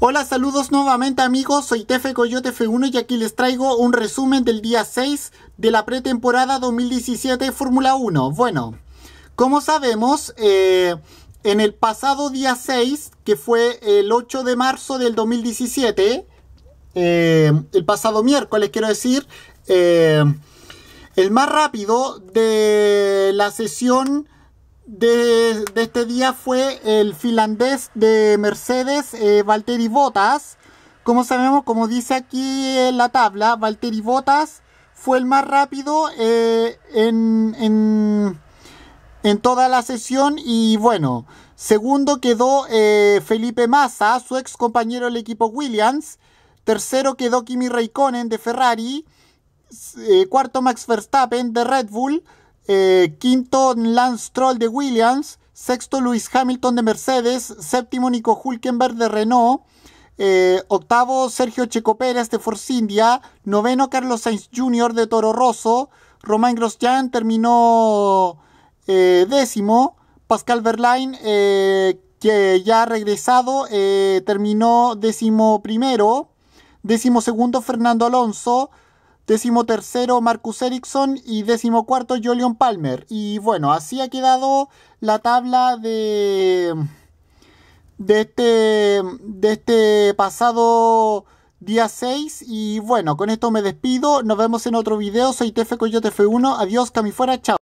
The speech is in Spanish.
Hola, saludos nuevamente amigos, soy Tefe Coyote F1 y aquí les traigo un resumen del día 6 de la pretemporada 2017 Fórmula 1. Bueno, como sabemos, eh, en el pasado día 6, que fue el 8 de marzo del 2017, eh, el pasado miércoles quiero decir, eh, el más rápido de la sesión de, este día fue el finlandés de Mercedes, eh, Valtteri Bottas. Como sabemos, como dice aquí en la tabla, Valtteri Bottas fue el más rápido eh, en, toda la sesión y bueno, segundo quedó eh, Felipe Massa, su ex compañero del equipo Williams, tercero quedó Kimi Raikkonen de Ferrari, eh, cuarto Max Verstappen de Red Bull, eh, quinto Lance Troll de Williams, sexto Luis Hamilton de Mercedes, séptimo Nico Hulkenberg de Renault, eh, octavo Sergio Checo Pérez de Force India, noveno Carlos Sainz Jr. de Toro Rosso, Romain Grosjean terminó eh, décimo, Pascal Verlaine que ya ha regresado terminó décimo primero, décimo segundo Fernando Alonso, Décimo tercero Marcus Ericsson y décimo cuarto Jolion Palmer. Y bueno, así ha quedado la tabla de, de, este, de este pasado día 6. Y bueno, con esto me despido. Nos vemos en otro video. Soy Tefe Coyote F1. Adiós, Camifuera. Chao.